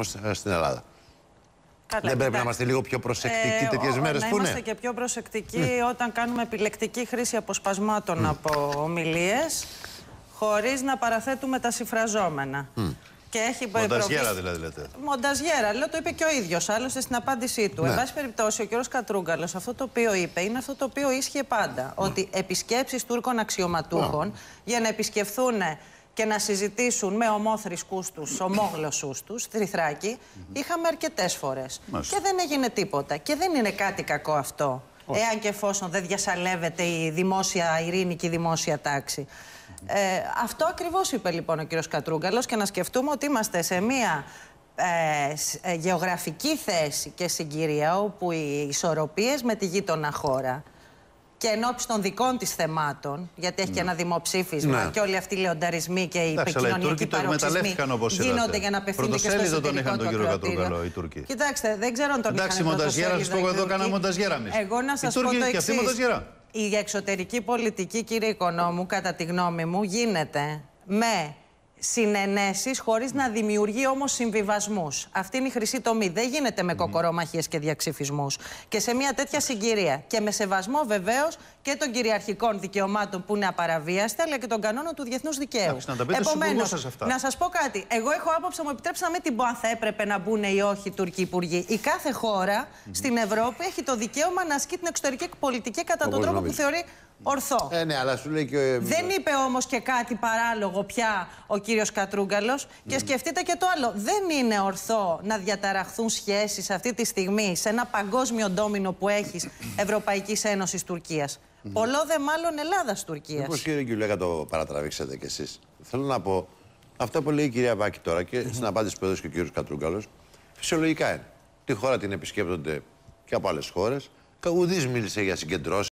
Ε, στην Ελλάδα. δεν πρέπει να είμαστε λίγο πιο προσεκτικοί ε, τέτοιες μέρε που είμαστε και πιο προσεκτικοί ναι. όταν κάνουμε επιλεκτική χρήση αποσπασμάτων από ομιλίες, χωρίς να παραθέτουμε τα συμφραζόμενα. Mm. Και έχει Μονταζιέρα δηλαδή λέτε. Μονταζιέρα, λέω, το είπε και ο ίδιος άλλωστε στην απάντησή του. Ναι. Εν πάση περιπτώσει, ο κ. Κατρούγκαλος αυτό το οποίο είπε είναι αυτό το οποίο ίσχυε πάντα. Ότι επισκέψεις Τούρκων αξιωματούχων για να επισκεφθούν και να συζητήσουν με ομόθρησκούς τους ομόγλωσσούς τους, τριθράκι, είχαμε αρκετές φορές. Και δεν έγινε τίποτα. Και δεν είναι κάτι κακό αυτό. Εάν και εφόσον δεν διασαλεύεται η δημόσια ειρήνη και η δημόσια τάξη. Ε, αυτό ακριβώς είπε λοιπόν ο κύριος Κατρούγκαλος και να σκεφτούμε ότι είμαστε σε μία ε, ε, γεωγραφική θέση και συγκυρία όπου οι ισορροπίες με τη γείτονα χώρα και εν των δικών της θεμάτων, γιατί έχει ναι. και ένα δημοψήφισμα ναι. και όλοι αυτοί οι λεονταρισμοί και οι επικοινωνιακοί παροξισμοί γίνονται για να απευθύνουν και στο εσωτερικό τον είχαν τον κύριο Κατρουγκαλό οι Τούρκοι. Κοιτάξτε, δεν ξέρω αν τον Εντάξει, είχαν Εντάξει, μονταζιέρα, εγώ εδώ κάναμε μονταζιέρα Εγώ να σας πω το εξή. Η εξωτερική πολιτική, κύριε Οικονόμου, κατά τη γνώμη μου, γίνεται με συνενέσεις χωρίς να δημιουργεί όμως συμβιβασμούς. Αυτή είναι η χρυσή τομή. Δεν γίνεται με κοκορομαχίες και διαξυφισμούς. Και σε μια τέτοια συγκυρία. Και με σεβασμό βεβαίως και των κυριαρχικών δικαιωμάτων που είναι απαραβίαστα, αλλά και των κανόνων του διεθνούς δικαίου. Επομένω, να σας πω κάτι. Εγώ έχω άποψη, μου επιτρέψα με την πω αν θα έπρεπε να μπουν ή όχι οι Τουρκοί υπουργοί. Η κάθε χώρα στην Ευρώπη έχει το δικαίωμα να ασκεί την εξωτερική πολιτική κατά τον τρόπο που θεωρεί Ορθό. Ε, ναι, αλλά σου λέει και ο... Ε, Δεν ε, είπε όμως και κάτι παράλογο πια ο κύριος Κατρούγκαλος. Mm. Και ναι. σκεφτείτε και το άλλο. Δεν είναι ορθό να διαταραχθούν σχέσεις αυτή τη στιγμή σε ένα παγκόσμιο ντόμινο που έχεις Ευρωπαϊκής Ένωσης Τουρκίας. Mm. Ναι. Πολλό δε μάλλον Ελλάδα-Τουρκία. Όπω κύριε Γκιουλέκα το παρατραβήξατε κι εσείς. Θέλω να πω αυτά που λέει η κυρία Βάκη τώρα και mm στην απάντηση που έδωσε και ο κύριος Κατρούγκαλος. Φυσιολογικά είναι. Τη χώρα την επισκέπτονται και από άλλες χώρες. Καγουδή μίλησε για συγκεντρώσεις.